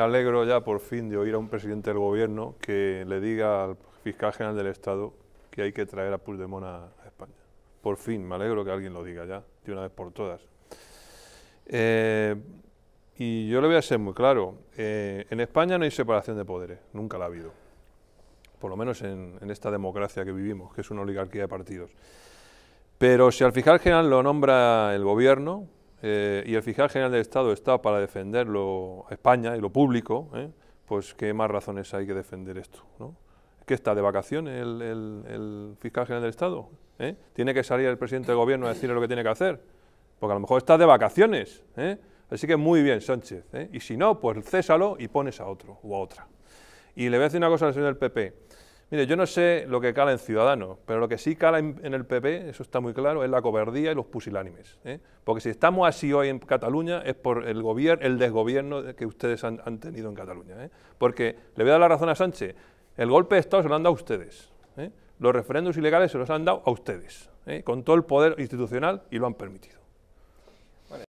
Me alegro ya por fin de oír a un presidente del gobierno que le diga al fiscal general del Estado que hay que traer a Puldemona a, España. Por fin, me alegro que alguien lo diga ya, de una vez por todas. Eh, y yo le voy a ser muy claro, eh, en España no hay separación de poderes, nunca la ha habido. Por lo menos en esta democracia que vivimos, que es una oligarquía de partidos. Pero si al fiscal general lo nombra el gobierno, eh, y el fiscal general del Estado está para defenderlo a España y lo público, ¿eh? pues qué más razones hay que defender esto. ¿no? ¿Qué está de vacaciones el, fiscal general del Estado? ¿eh? Tiene que salir el presidente del gobierno a decirle lo que tiene que hacer, porque a lo mejor está de vacaciones. Así que muy bien, Sánchez. Y si no, pues césalo y pones a otro o a otra. Y le voy a decir una cosa al señor del PP. Mire, yo no sé lo que cala en Ciudadanos, pero lo que sí cala en, el PP, eso está muy claro, es la cobardía y los pusilánimes. ¿eh? Porque si estamos así hoy en Cataluña es por el, el desgobierno que ustedes han, tenido en Cataluña. ¿eh? Porque, le voy a dar la razón a Sánchez, el golpe de Estado se lo han dado a ustedes. ¿eh? Los referéndums ilegales se los han dado a ustedes, con todo el poder institucional y lo han permitido.